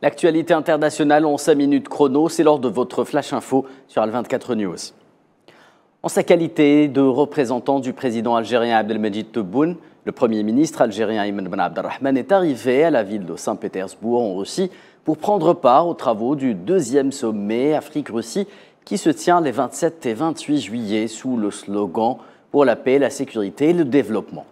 L'actualité internationale en 5 minutes chrono, c'est lors de votre Flash Info sur Al24 News. En sa qualité de représentant du président algérien Abdelmajid Tebboune, le premier ministre algérien Ibn Ben Abdelrahman est arrivé à la ville de Saint-Pétersbourg en Russie pour prendre part aux travaux du deuxième sommet Afrique-Russie qui se tient les 27 et 28 juillet sous le slogan Pour la paix, la sécurité et le développement.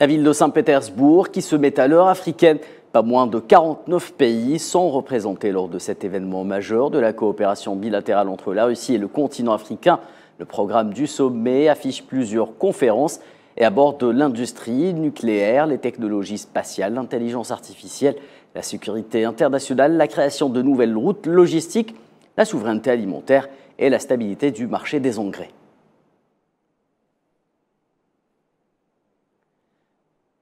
La ville de Saint-Pétersbourg, qui se met à l'heure africaine, pas moins de 49 pays sont représentés lors de cet événement majeur de la coopération bilatérale entre la Russie et le continent africain. Le programme du sommet affiche plusieurs conférences et aborde l'industrie nucléaire, les technologies spatiales, l'intelligence artificielle, la sécurité internationale, la création de nouvelles routes logistiques, la souveraineté alimentaire et la stabilité du marché des engrais.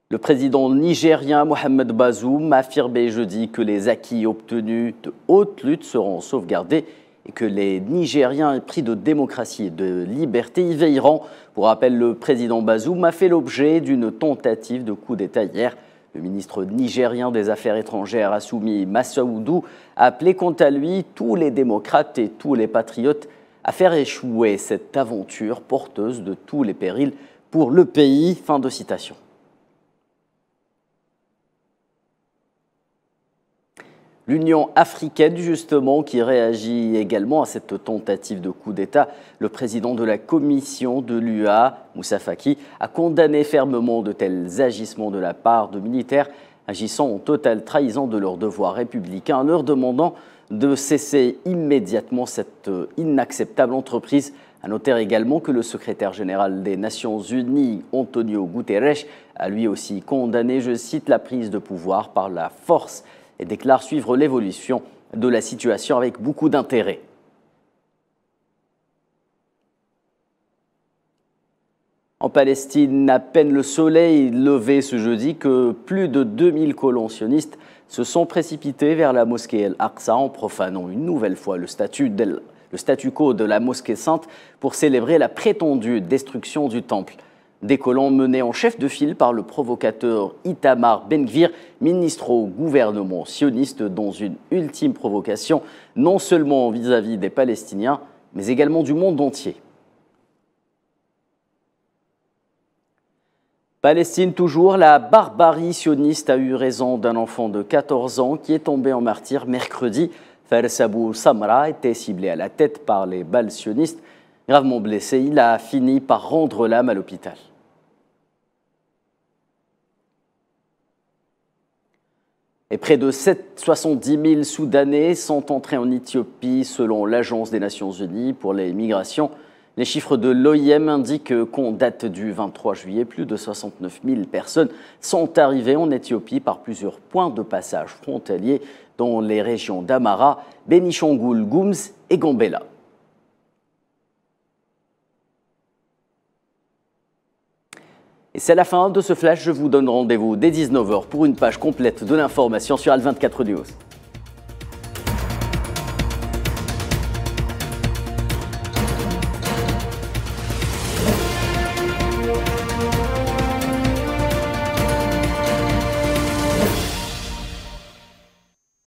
Le président nigérien Mohamed Bazoum a affirmé jeudi que les acquis obtenus de haute lutte seront sauvegardés et que les Nigériens pris de démocratie et de liberté y veilleront. Pour rappel, le président Bazoum a fait l'objet d'une tentative de coup d'État hier. Le ministre nigérien des Affaires étrangères, Assoumi Massaoudou, a appelé quant à lui tous les démocrates et tous les patriotes à faire échouer cette aventure porteuse de tous les périls pour le pays. Fin de citation. L'Union africaine, justement, qui réagit également à cette tentative de coup d'État. Le président de la commission de l'UA, Moussa Faki, a condamné fermement de tels agissements de la part de militaires agissant en totale trahison de leurs devoirs républicains, en leur demandant de cesser immédiatement cette euh, inacceptable entreprise. À noter également que le secrétaire général des Nations Unies, Antonio Guterres, a lui aussi condamné, je cite, la prise de pouvoir par la force et déclare suivre l'évolution de la situation avec beaucoup d'intérêt. En Palestine, à peine le soleil levé ce jeudi que plus de 2000 colons sionistes se sont précipités vers la mosquée El-Aqsa en profanant une nouvelle fois le statu quo de la mosquée sainte pour célébrer la prétendue destruction du temple. Décollant, mené en chef de file par le provocateur Itamar Ben-Gvir, ministre au gouvernement sioniste, dans une ultime provocation, non seulement vis-à-vis des Palestiniens, mais également du monde entier. Palestine toujours, la barbarie sioniste a eu raison d'un enfant de 14 ans qui est tombé en martyr mercredi. Fares Sabou Samra était ciblé à la tête par les balles sionistes. Gravement blessé, il a fini par rendre l'âme à l'hôpital. Et près de 70 000 Soudanais sont entrés en Éthiopie selon l'Agence des Nations Unies pour les migrations. Les chiffres de l'OIM indiquent qu'on date du 23 juillet, plus de 69 000 personnes sont arrivées en Éthiopie par plusieurs points de passage frontaliers dans les régions d'Amara, benishangul Goums et Gambela. Et c'est la fin de ce flash, je vous donne rendez-vous dès 19h pour une page complète de l'information sur Al24 News.